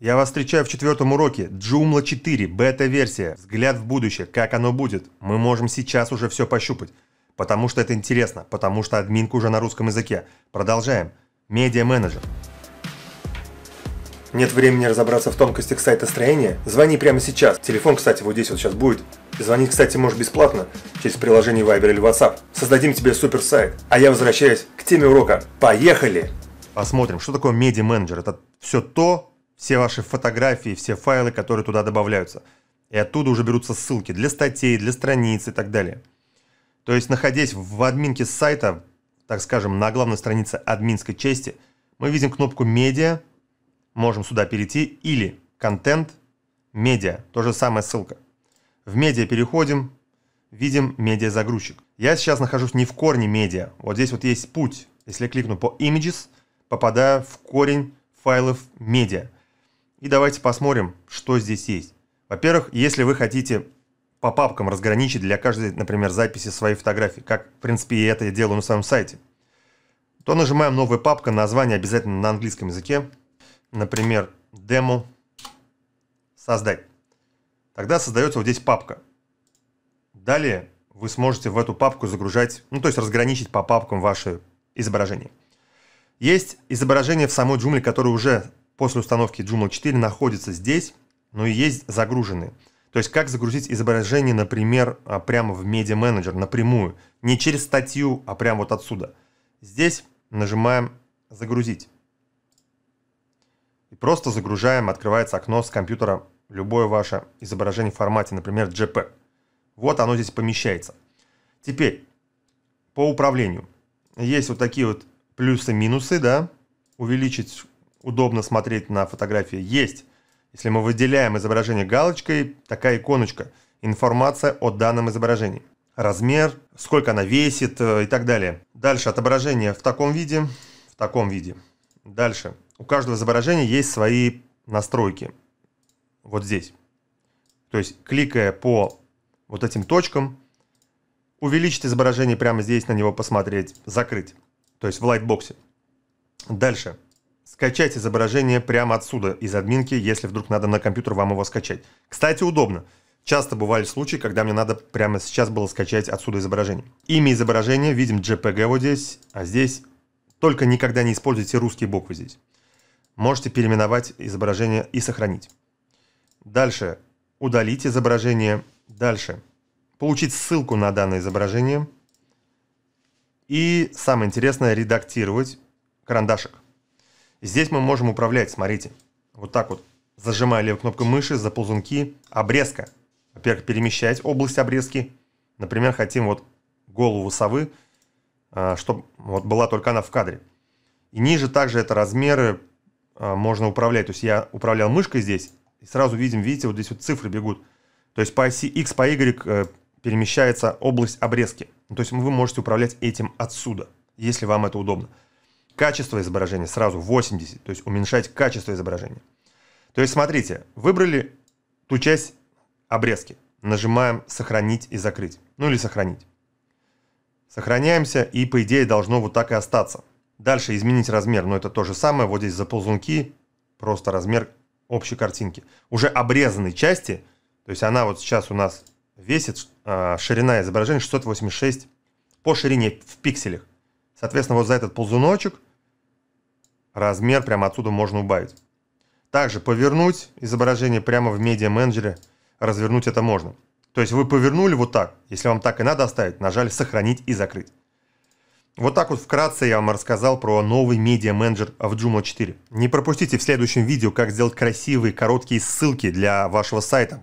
Я вас встречаю в четвертом уроке. Joomla 4, бета-версия. Взгляд в будущее. Как оно будет? Мы можем сейчас уже все пощупать. Потому что это интересно. Потому что админка уже на русском языке. Продолжаем. Медиа-менеджер. Нет времени разобраться в тонкостях сайта строения? Звони прямо сейчас. Телефон, кстати, вот здесь вот сейчас будет. Звонить, кстати, можешь бесплатно через приложение Viber или WhatsApp. Создадим тебе супер сайт. А я возвращаюсь к теме урока. Поехали! Посмотрим, что такое медиа-менеджер. Это все то, все ваши фотографии, все файлы, которые туда добавляются. И оттуда уже берутся ссылки для статей, для страниц и так далее. То есть, находясь в админке сайта, так скажем, на главной странице админской части, мы видим кнопку «Медиа», можем сюда перейти, или «Контент», «Медиа», то же самое ссылка. В «Медиа» переходим, видим «Медиа-загрузчик». Я сейчас нахожусь не в корне «Медиа», вот здесь вот есть путь. Если я кликну по «Images», попадаю в корень файлов «Медиа». И давайте посмотрим, что здесь есть. Во-первых, если вы хотите по папкам разграничить для каждой, например, записи свои фотографии, как, в принципе, и это я делаю на своем сайте, то нажимаем новая папка, название обязательно на английском языке, например, демо создать. Тогда создается вот здесь папка. Далее вы сможете в эту папку загружать, ну то есть разграничить по папкам ваши изображения. Есть изображения в самой джумле, которые уже после установки Joomla 4 находятся здесь, но и есть загруженные. То есть как загрузить изображение, например, а, прямо в Media Manager напрямую, не через статью, а прямо вот отсюда. Здесь нажимаем «Загрузить». И просто загружаем, открывается окно с компьютера любое ваше изображение в формате, например, JPEG. Вот оно здесь помещается. Теперь, по управлению. Есть вот такие вот плюсы-минусы, да, увеличить удобно смотреть на фотографии, есть. Если мы выделяем изображение галочкой, такая иконочка – информация о данном изображении. Размер, сколько она весит э, и так далее. Дальше отображение в таком виде, в таком виде. Дальше. У каждого изображения есть свои настройки. Вот здесь. То есть, кликая по вот этим точкам, увеличить изображение прямо здесь, на него посмотреть, закрыть. То есть в лайтбоксе. Дальше скачать изображение прямо отсюда, из админки, если вдруг надо на компьютер вам его скачать. Кстати, удобно. Часто бывали случаи, когда мне надо прямо сейчас было скачать отсюда изображение. Имя изображения видим JPG вот здесь, а здесь только никогда не используйте русские буквы здесь. Можете переименовать изображение и сохранить. Дальше. Удалить изображение. Дальше. Получить ссылку на данное изображение. И самое интересное, редактировать карандашик. Здесь мы можем управлять, смотрите. Вот так вот, зажимая левой кнопкой мыши за ползунки обрезка. Во-первых, перемещать область обрезки. Например, хотим вот голову совы, а, чтобы вот была только она в кадре. И ниже также это размеры а, можно управлять. То есть я управлял мышкой здесь, и сразу видим, видите, вот здесь вот цифры бегут. То есть по оси X, по Y э, перемещается область обрезки. То есть вы можете управлять этим отсюда, если вам это удобно качество изображения сразу 80, то есть уменьшать качество изображения. То есть смотрите, выбрали ту часть обрезки, нажимаем «Сохранить» и «Закрыть», ну или «Сохранить». Сохраняемся и по идее должно вот так и остаться. Дальше изменить размер, но это то же самое, вот здесь заползунки, просто размер общей картинки. Уже обрезанной части, то есть она вот сейчас у нас весит, а, ширина изображения 686 по ширине в пикселях. Соответственно, вот за этот ползуночек размер прямо отсюда можно убавить. Также повернуть изображение прямо в медиа менеджере, развернуть это можно. То есть вы повернули вот так, если вам так и надо оставить, нажали «Сохранить» и «Закрыть». Вот так вот вкратце я вам рассказал про новый медиа менеджер в Joomla 4. Не пропустите в следующем видео, как сделать красивые короткие ссылки для вашего сайта.